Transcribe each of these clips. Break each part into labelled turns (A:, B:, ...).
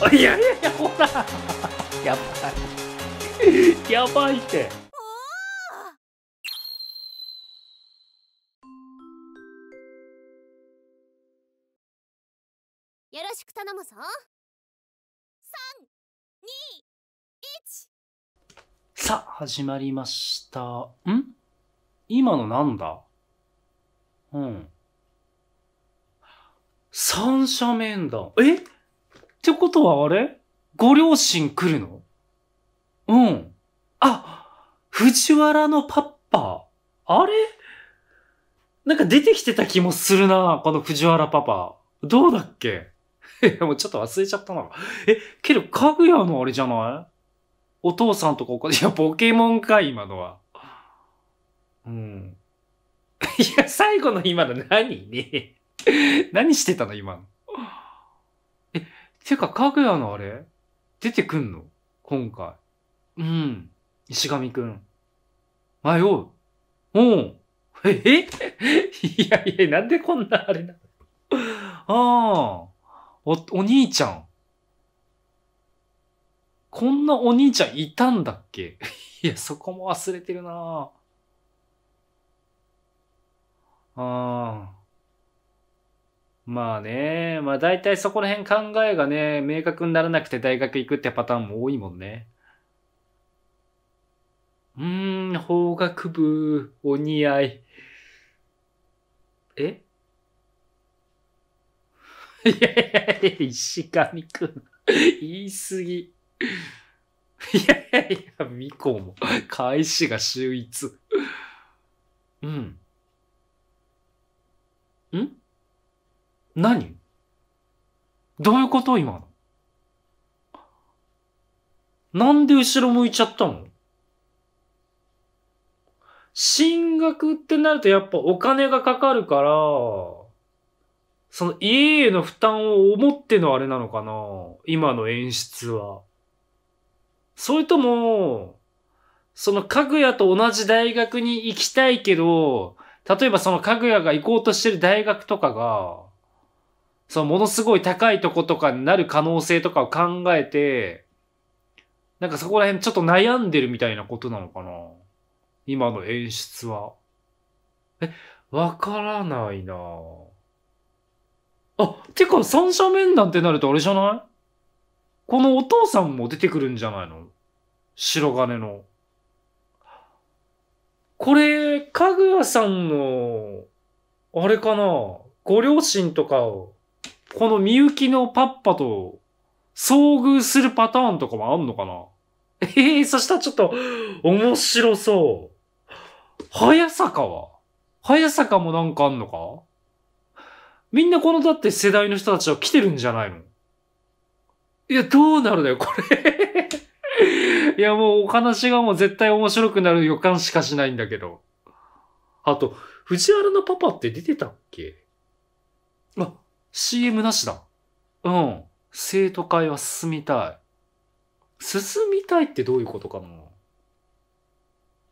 A: いやいやいやほらやばいやばいってよろしく頼むぞ321さあ始まりましたん今のなんだうん三者面談えってことはあれご両親来るのうん。あ、藤原のパッパ。あれなんか出てきてた気もするな、この藤原パパ。どうだっけ もうちょっと忘れちゃったな。え、けど、かぐやのあれじゃないお父さんとかお母さん。いや、ポケモンか、今のは。うん。いや、最後の今の何ね何してたの、今の。てか、かぐやのあれ出てくんの今回。うん。石神くん。迷う。うん。え いやいや、なんでこんなあれなのああ。お、お兄ちゃん。こんなお兄ちゃんいたんだっけ いや、そこも忘れてるなああ。まあね、まあ大体そこら辺考えがね、明確にならなくて大学行くってパターンも多いもんね。うーん、法学部、お似合い。え いやいやいや、石上くん、言い過ぎ。いやいやいや、ミコも、返しが秀逸。うん。ん何どういうこと今の。なんで後ろ向いちゃったの進学ってなるとやっぱお金がかかるから、その家への負担を思ってのあれなのかな今の演出は。それとも、そのかぐやと同じ大学に行きたいけど、例えばそのかぐやが行こうとしてる大学とかが、そのものすごい高いとことかになる可能性とかを考えて、なんかそこら辺ちょっと悩んでるみたいなことなのかな今の演出は。え、わからないなあ、てか三者面談ってなるとあれじゃないこのお父さんも出てくるんじゃないの白金の。これ、かぐやさんの、あれかなご両親とかをこのみゆきのパッパと遭遇するパターンとかもあんのかなええー、そしたらちょっと面白そう。早坂は早坂もなんかあんのかみんなこのだって世代の人たちは来てるんじゃないのいや、どうなるだよ、これ いや、もうお話がもう絶対面白くなる予感しかしないんだけど。あと、藤原のパパって出てたっけあ、CM なしだ。うん。生徒会は進みたい。進みたいってどういうことかな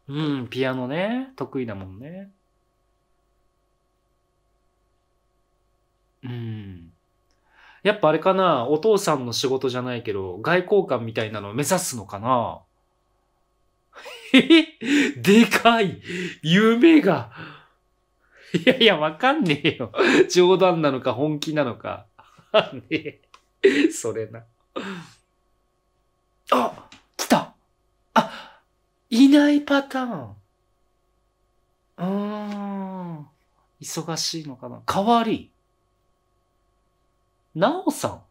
A: うん、ピアノね。得意だもんね。うん。やっぱあれかな、お父さんの仕事じゃないけど、外交官みたいなのを目指すのかな でかい夢がいやいや、わかんねえよ。冗談なのか本気なのか。ねえ。それな。あ来たあいないパターン。うーん。忙しいのかな。代わり。なおさ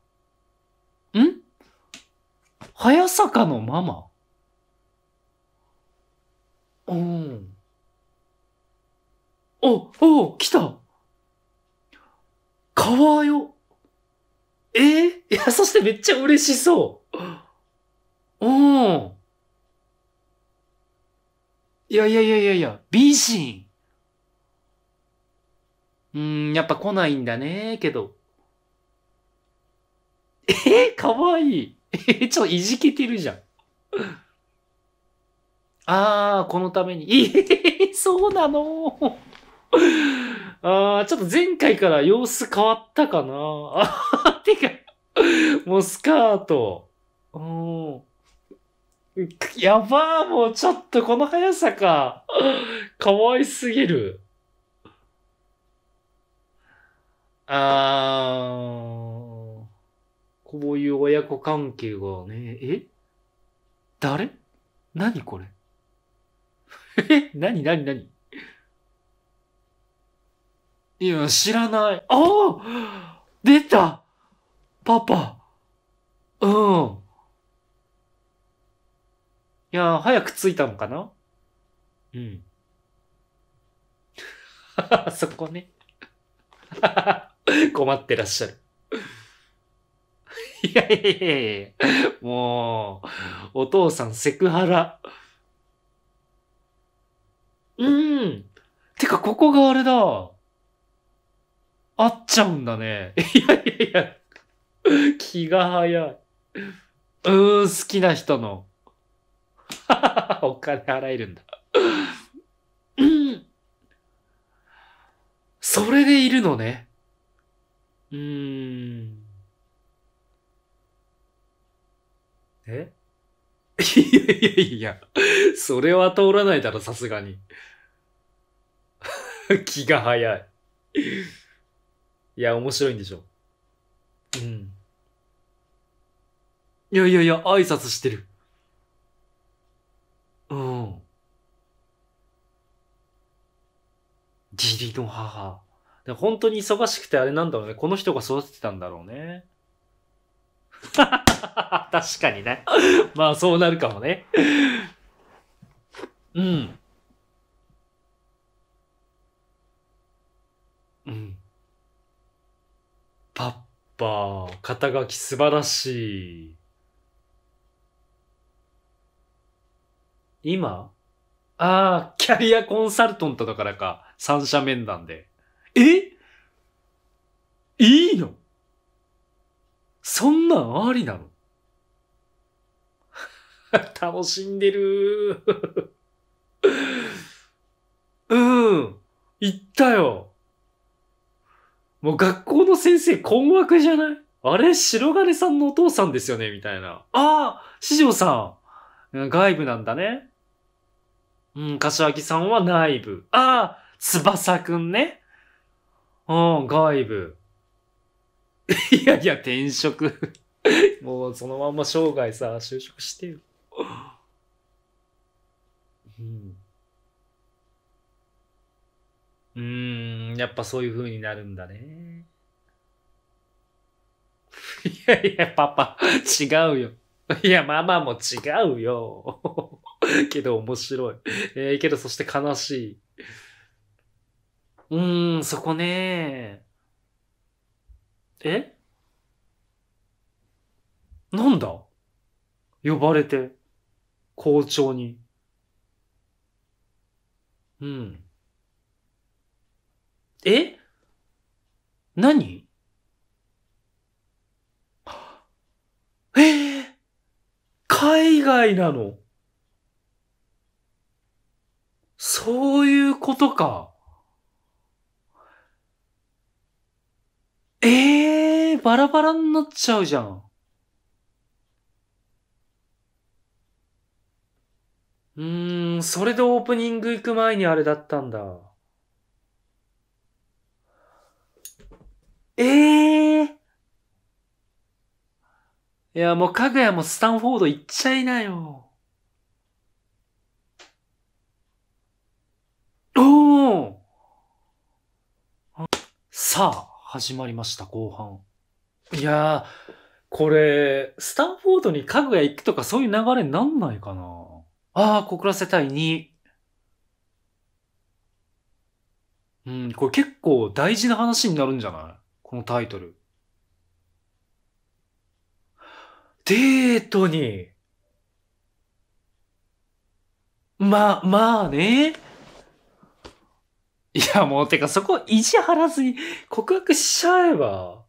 A: ん。ん早坂のママうん。お、お、来たかわよ。えー、いや、そしてめっちゃ嬉しそう。うん。いやいやいやいやいや、美人。うん、やっぱ来ないんだね、けど。えー、かわいい。えちょっといじけてるじゃん。あー、このために。えそうなのああ、ちょっと前回から様子変わったかな。あ てか、もうスカート。うん。やばー、もうちょっとこの速さか。かわいすぎる。あー、こういう親子関係がね、え誰何これ え何何何いや、知らない。ああ出たパパ。うん。いや、早く着いたのかなうん。そこね。困ってらっしゃる。いやいやいやいやもう、お父さんセクハラ。うん。てか、ここがあれだ。会っちゃうんだね。いやいやいや、気が早い。うーん、好きな人の。お金払えるんだ。それでいるのね。うーん。えいやいやいや、それは通らないだろ、さすがに。気が早い。いや、面白いんでしょ。うん。いやいやいや、挨拶してる。うん。義理の母。本当に忙しくてあれなんだろうね。この人が育ててたんだろうね。確かにね。まあそうなるかもね。うん。うん。パッパー、肩書き素晴らしい。今ああ、キャリアコンサルトントだからか。三者面談で。えいいのそんなんありなの 楽しんでる うん。行ったよ。もう学校の先生困惑じゃないあれ白金さんのお父さんですよねみたいな。ああ四条さん外部なんだね。うん、柏木さんは内部。ああ翼くんね。うん、外部。いやいや、転職 もうそのまんま生涯さ、就職してよ。うんうーん、やっぱそういう風になるんだね。いやいや、パパ、違うよ。いや、ママも違うよ。けど面白い。えー、けどそして悲しい。うーん、そこねえなんだ呼ばれて、校長に。うん。え何えー、海外なのそういうことか。えー、バラバラになっちゃうじゃん。うーん、それでオープニング行く前にあれだったんだ。ええー、いや、もう、かぐやもスタンフォード行っちゃいなよ。おおさあ、始まりました、後半。いやー、これ、スタンフォードにかぐや行くとかそういう流れになんないかなああ、小倉たい、2。うん、これ結構大事な話になるんじゃないこのタイトル。デートに。ま、まあね。いや、もう、てか、そこ、意地張らずに告白しちゃえば。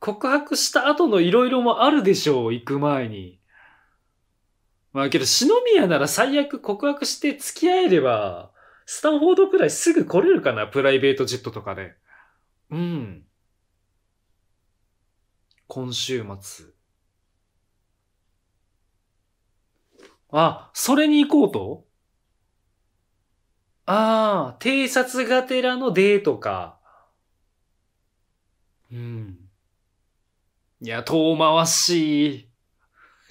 A: 告白した後の色々もあるでしょう、行く前に。まあけど、篠宮なら最悪告白して付き合えれば、スタンフォードくらいすぐ来れるかな、プライベートジェットとかで、ね。うん。今週末。あ、それに行こうとああ、偵察がてらのデートか。うん。いや、遠回しい。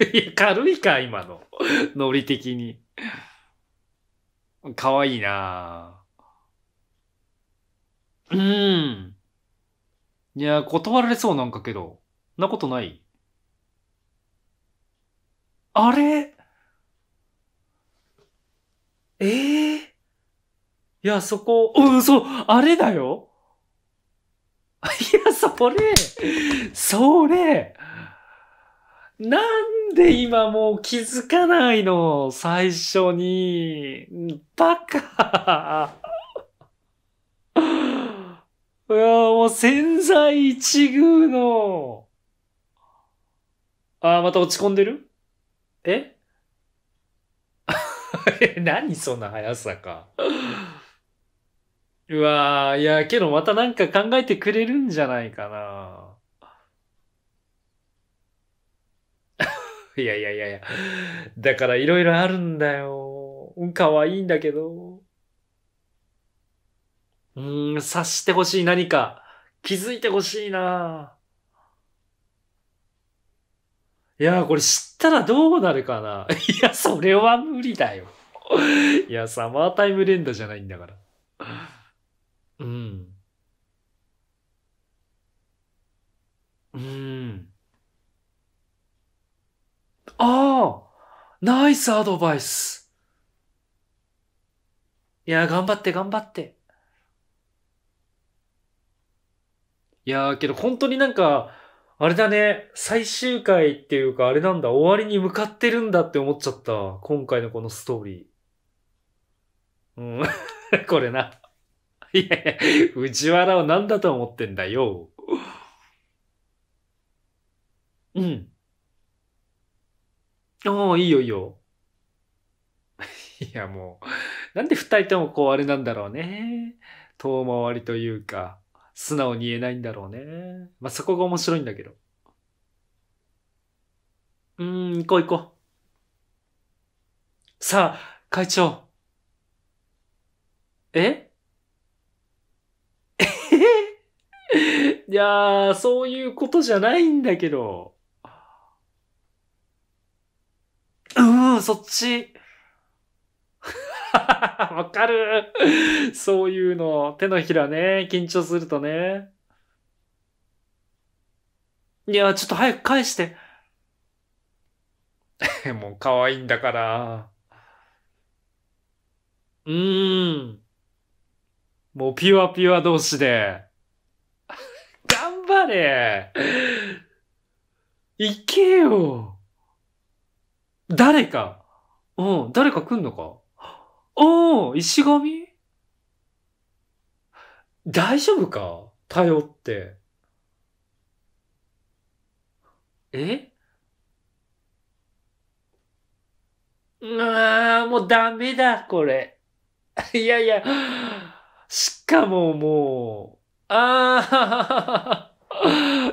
A: いや、軽いか、今の。ノリ的に。かわいいなうん。いや、断られそうなんかけど。なことないあれええー、いや、そこ、うん、そう、あれだよいや、それ、それ、なんで今もう気づかないの最初に。バカいや、もう潜在一遇の。ああ、また落ち込んでるえ 何そんな速さか。うわぁ、いや、けどまたなんか考えてくれるんじゃないかな。いやいやいやいや。だからいろいろあるんだよ。可愛いんだけど。うん、察してほしい何か。気づいてほしいないやー、これ知ったらどうなるかな いや、それは無理だよいや、サマータイム連打じゃないんだからうん。うん。ああナイスアドバイスいや、頑張って頑張って。いやー、けど本当になんか、あれだね、最終回っていうか、あれなんだ、終わりに向かってるんだって思っちゃった。今回のこのストーリー。うん、これな。いやいや、藤原を何だと思ってんだよ。うん。ああ、いいよいいよ。いやもう、なんで二人ともこうあれなんだろうね。遠回りというか。素直に言えないんだろうね。まあ、そこが面白いんだけど。うーん、行こう行こう。さあ、会長。え いやー、そういうことじゃないんだけど。うん、そっち。わかる。そういうの。手のひらね、緊張するとね。いや、ちょっと早く返して。もう可愛いんだから。うーん。もうピュアピュア同士で。頑張れ行けよ誰か。うん、誰か来んのかおお石神大丈夫か頼って。えああ、もうダメだ、これ。いやいや、しかももう、ああ、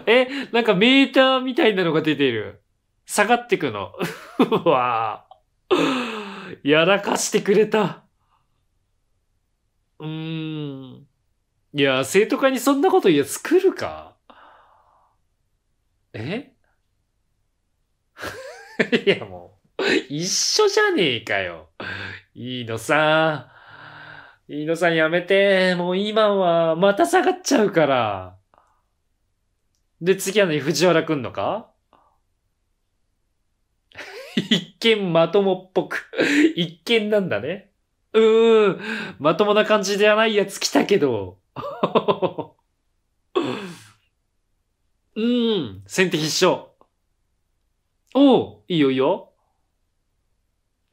A: え、なんかメーターみたいなのが出てる。下がってくの。うわあ。やらかしてくれた。うーん。いや、生徒会にそんなこと言え、作るかえ いや、もう、一緒じゃねえかよ。いいのさ。いいのさんやめて。もう今は、また下がっちゃうから。で、次はね、藤原くんのか一見まともっぽく 一見なんだね。うーん、まともな感じではないやつ来たけど。うーん、先手必勝。おう、いいよいいよ。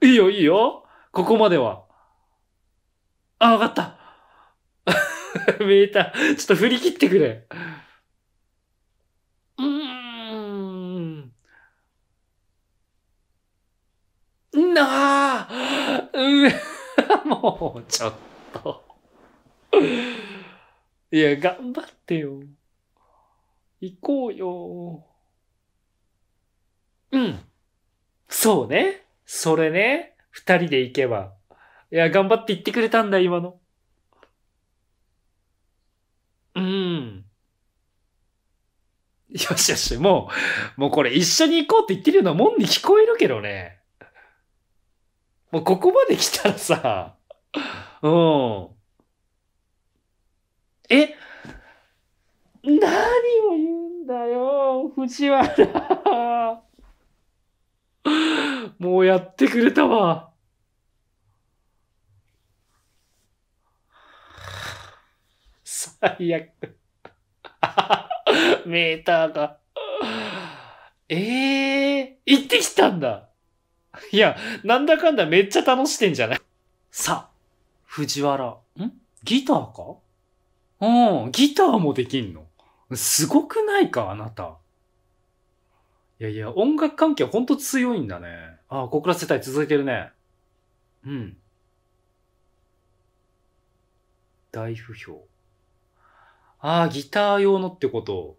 A: いいよいいよ。ここまでは。あ、わかった。見えた。ちょっと振り切ってくれ。もう、ちょっといや、頑張ってよ。行こうよ。うん。そうね。それね。二人で行けば。いや、頑張って行ってくれたんだ、今の。うん。よしよし、もう、もうこれ一緒に行こうって言ってるようなもんに聞こえるけどね。もうここまで来たらさ、うん。え何を言うんだよ、藤原。もうやってくれたわ。最悪。メーターが。ええー、行ってきたんだ。いや、なんだかんだめっちゃ楽しんでんじゃないさあ。藤原。んギターかうん、ギターもできんの。すごくないか、あなた。いやいや、音楽関係ほんと強いんだね。ああ、小倉世帯続いてるね。うん。大不評。ああ、ギター用のってこと。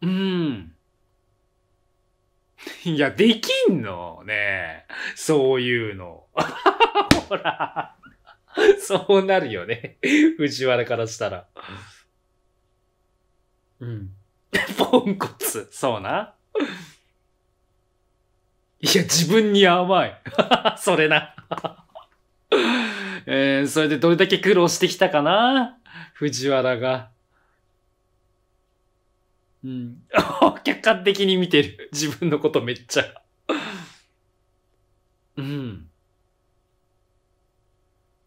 A: うん。いや、できんのねそういうの。ほら。そうなるよね。藤原からしたら。うん。ポンコツ。そうな。いや、自分に甘い。それな。えー、それでどれだけ苦労してきたかな藤原が。うん。客観的に見てる。自分のことめっちゃ。うん。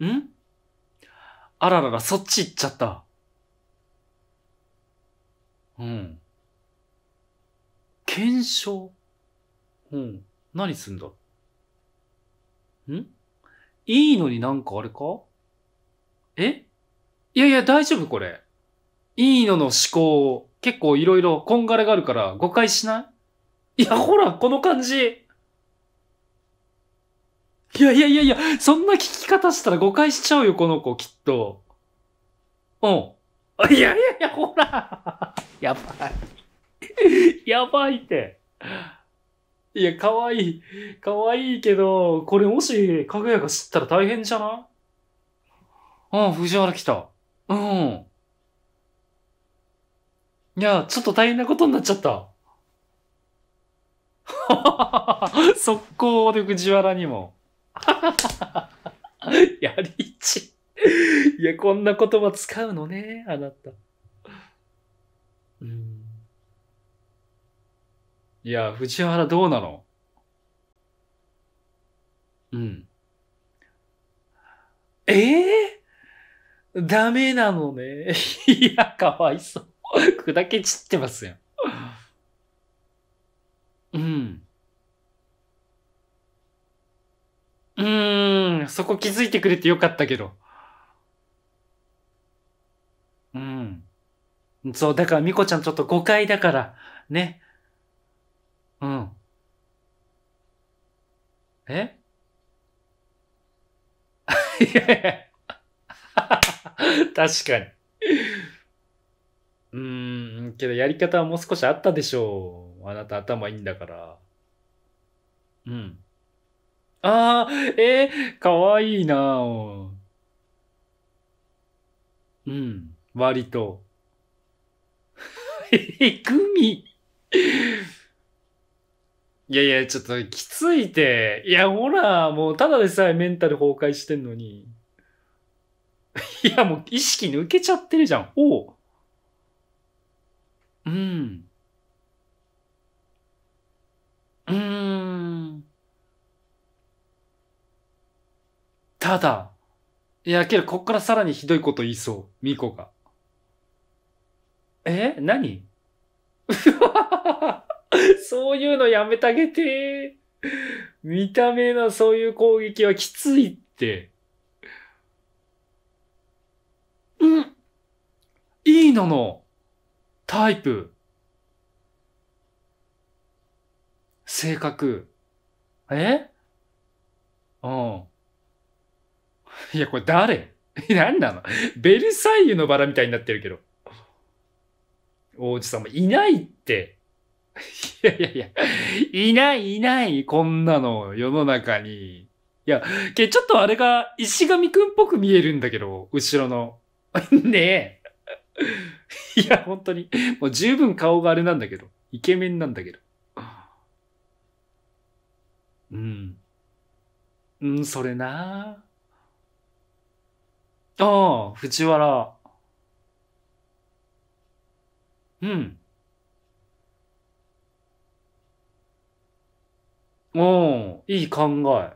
A: んあららら、そっち行っちゃった。うん。検証うん。何すんだんいいのになんかあれかえいやいや、大丈夫これ。いいのの思考を結構いろいろこんがらがるから誤解しないいや、ほら、この感じ。いやいやいやいや、そんな聞き方したら誤解しちゃうよ、この子、きっと。うん。いやいやいや、ほら。やばい。やばいって。いや、かわいい。かわいいけど、これもし、かぐやが知ったら大変じゃないうん、藤原来た。うん。いや、ちょっと大変なことになっちゃった。速攻で藤原にも。やりち。いや、こんな言葉使うのね、あなた。いや、藤原どうなのうん。ええー、ダメなのね。いや、かわいそう。砕け散ってますよ。うん。うーん、そこ気づいてくれてよかったけど。うん。そう、だから、ミコちゃんちょっと誤解だから、ね。うん。え いやいや。確かに。うーん、けどやり方はもう少しあったでしょう。あなた頭いいんだから。うん。ああ、えー、かわいいなぁ。うん、割と。え、グミ。いやいや、ちょっときついて。いや、ほら、もうただでさえメンタル崩壊してんのに。いや、もう意識抜けちゃってるじゃん。おう。うん。うーん。ただ、いや、けど、こっからさらにひどいこと言いそう、ミコが。え何 そういうのやめてあげて。見た目のそういう攻撃はきついって。うん。いいのの。タイプ、性格、えうん。いや、これ誰 何なのベルサイユのバラみたいになってるけど。王子様いないって。いやいやいや、いないいない、こんなの、世の中に。いや、けちょっとあれが石神くんっぽく見えるんだけど、後ろの。ねえ。いや、本当に。もう十分顔があれなんだけど。イケメンなんだけど。うん。うん、それなああ、藤原。うん。おお、いい考え。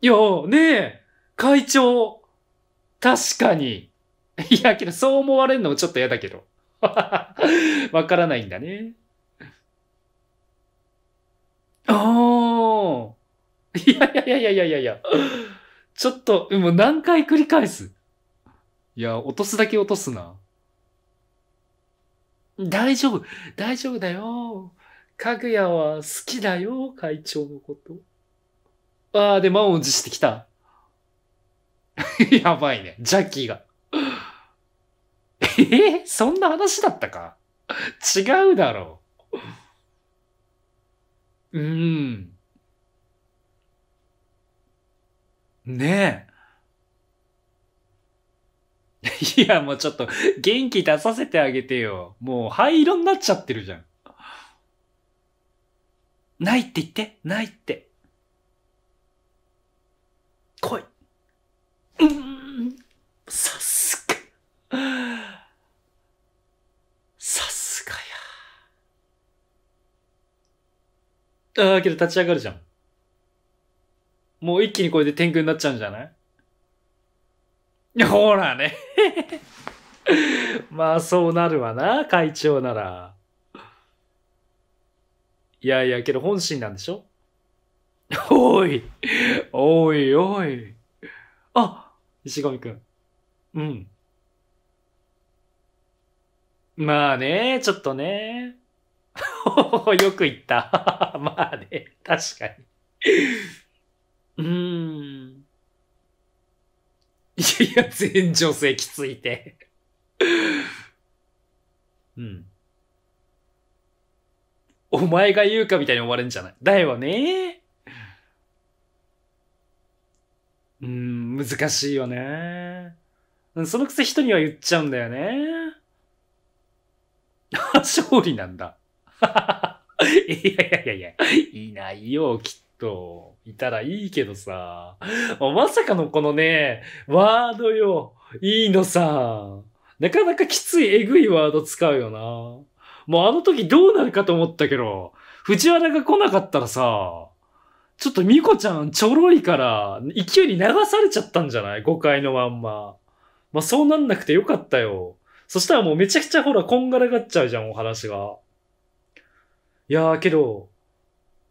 A: いや、ねえ、会長。確かに。いや、けどそう思われるのもちょっと嫌だけど。わからないんだね。おー。いやいやいやいやいやいや。ちょっと、もう何回繰り返すいや、落とすだけ落とすな。大丈夫。大丈夫だよ。かぐやは好きだよ、会長のこと。ああ、で、満を持してきた。やばいね。ジャッキーが。えー、そんな話だったか違うだろう。うん。ねえ。いや、もうちょっと元気出させてあげてよ。もう灰色になっちゃってるじゃん。ないって言って、ないって。来い。うん、さすああ、けど立ち上がるじゃん。もう一気にこれで天空になっちゃうんじゃない ほらね まあそうなるわな、会長なら。いやいや、けど本心なんでしょ おい、おいおい。あ、石神くん。うん。まあね、ちょっとね。よく言った。まあね、確かに。うーん。いや、全女性きついて。うん。お前が言うかみたいに思われるんじゃないだよね。うん、難しいよね。そのくせ人には言っちゃうんだよね。勝利なんだ。いやいやいやいや、いないよ、きっと。いたらいいけどさ。まさかのこのね、ワードよ。いいのさ。なかなかきつい、えぐいワード使うよな。もうあの時どうなるかと思ったけど、藤原が来なかったらさ、ちょっとミコちゃんちょろいから、勢いに流されちゃったんじゃない誤解のまんま。まあ、そうなんなくてよかったよ。そしたらもうめちゃくちゃほら、こんがらがっちゃうじゃん、お話が。いやーけど、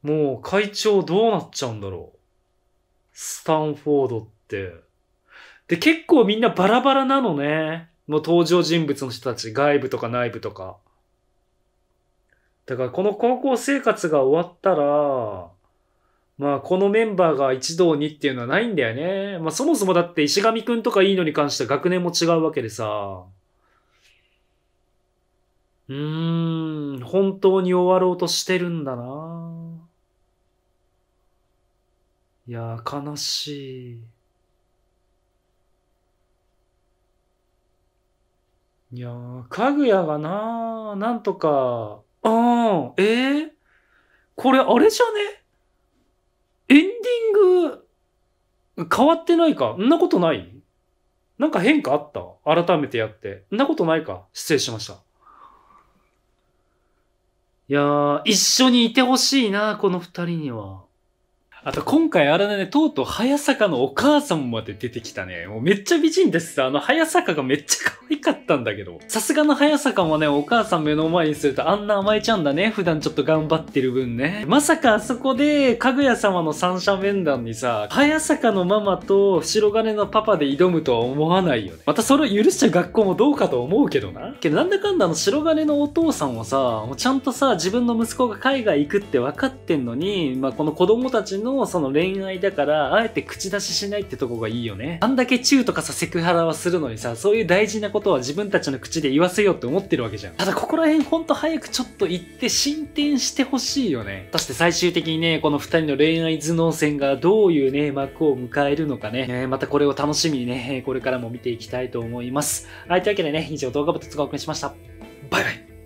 A: もう会長どうなっちゃうんだろう。スタンフォードって。で、結構みんなバラバラなのね。もう登場人物の人たち、外部とか内部とか。だからこの高校生活が終わったら、まあこのメンバーが一堂にっていうのはないんだよね。まあそもそもだって石上くんとかいいのに関しては学年も違うわけでさ。うーん、本当に終わろうとしてるんだな。いやー、悲しい。いやー、かぐやがなー、なんとか、うん、えー、これあれじゃねエンディング、変わってないかんなことないなんか変化あった改めてやって。んなことないか失礼しました。いやー、一緒にいてほしいな、この二人には。あと今回あれだね、とうとう早坂のお母さんまで出てきたね。もうめっちゃ美人です。あの早坂がめっちゃ可愛かったんだけど。さすがの早坂もね、お母さん目の前にするとあんな甘えちゃうんだね。普段ちょっと頑張ってる分ね。まさかあそこで、かぐや様の三者面談にさ、早坂のママと白金のパパで挑むとは思わないよね。またそれを許しちゃう学校もどうかと思うけどな。けどなんだかんだあの白金のお父さんはさ、もうちゃんとさ、自分の息子が海外行くって分かってんのに、まあこの子供たちのもその恋愛だから、あえて口出ししないってとこがいいよね。あんだけチューとかさ、セクハラはするのにさ、そういう大事なことは自分たちの口で言わせようって思ってるわけじゃん。ただここら辺ほんと早くちょっと行って進展してほしいよね。そして最終的にね、この二人の恋愛頭脳戦がどういうね、幕を迎えるのかね。またこれを楽しみにね、これからも見ていきたいと思います。はい、というわけでね、以上動画部とお送りしました。バイバイ